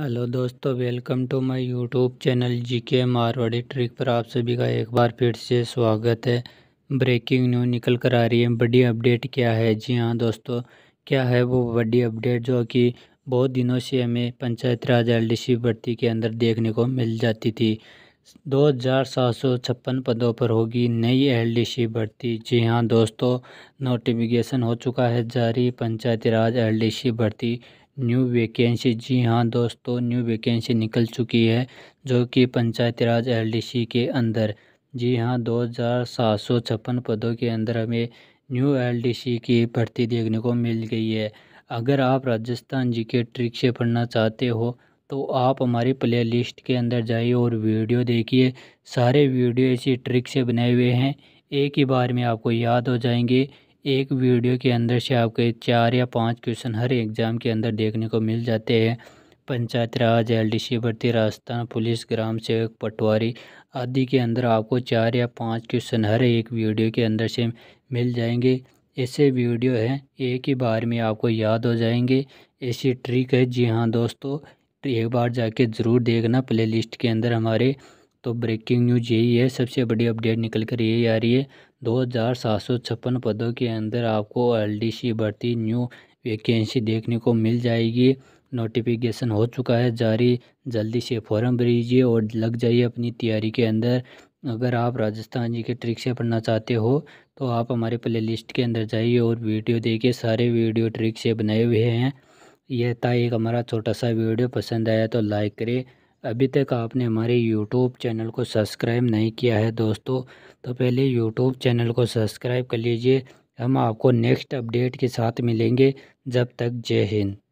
hello दोस्तों welcome to my YouTube channel G K Marwari trick पर आप सभी का एक बार फिर से स्वागत है ब्रेकिंग न्यूज निकल कर आ रही है बड़ी अपडेट क्या है जी हाँ दोस्तों क्या है वो बड़ी अपडेट जो कि बहुत दिनों से हमें पंचायत राज एल भर्ती के अंदर देखने को मिल जाती थी दो हज़ार सात सौ छप्पन पदों पर होगी नई सी भर्ती जी हाँ दोस्तों नोटिफिकेशन हो चुका है जारी पंचायत राज सी भर्ती न्यू वैकेंसी जी हाँ दोस्तों न्यू वैकेंसी निकल चुकी है जो कि पंचायती राज एलडीसी के अंदर जी हाँ दो हज़ार सात सौ छप्पन पदों के अंदर हमें न्यू एलडीसी की भर्ती देखने को मिल गई है अगर आप राजस्थान जी के ट्रिक से पढ़ना चाहते हो तो आप हमारी प्ले लिस्ट के अंदर जाइए और वीडियो देखिए सारे वीडियो इसी ट्रिक से बनाए हुए हैं एक ही बार में आपको याद हो जाएंगे एक वीडियो के अंदर से आपके चार या पांच क्वेश्चन हर एग्ज़ाम के अंदर देखने को मिल जाते हैं panchayat Raj L D C भर्ती राजस्थान पुलिस ग्राम सेवक पटवारी आदि के अंदर आपको चार या पांच क्वेश्चन हर एक वीडियो के अंदर से मिल जाएंगे ऐसे वीडियो हैं एक ही बार में आपको याद हो जाएंगे ऐसी ट्रिक है जी हाँ दोस्तों एक बार जाके ज़रूर देखना प्ले के अंदर हमारे तो ब्रेकिंग न्यूज यही है सबसे बड़ी अपडेट निकल कर यही आ रही है दो हज़ार सात सौ छप्पन पदों के अंदर आपको सी भर्ती न्यू वैकेंसी देखने को मिल जाएगी नोटिफिकेशन हो चुका है जारी जल्दी से फॉर्म भरीजिए और लग जाइए अपनी तैयारी के अंदर अगर आप राजस्थान जी के ट्रिक से पढ़ना चाहते हो तो आप हमारे प्ले लिस्ट के अंदर जाइए और वीडियो देखिए सारे वीडियो ट्रिक से बनाए हुए हैं यह था एक हमारा छोटा सा वीडियो पसंद आया तो लाइक करें अभी तक आपने हमारे यूट्यूब चैनल को सब्सक्राइब नहीं किया है दोस्तों तो पहले यूट्यूब चैनल को सब्सक्राइब कर लीजिए हम आपको नेक्स्ट अपडेट के साथ मिलेंगे जब तक जय हिंद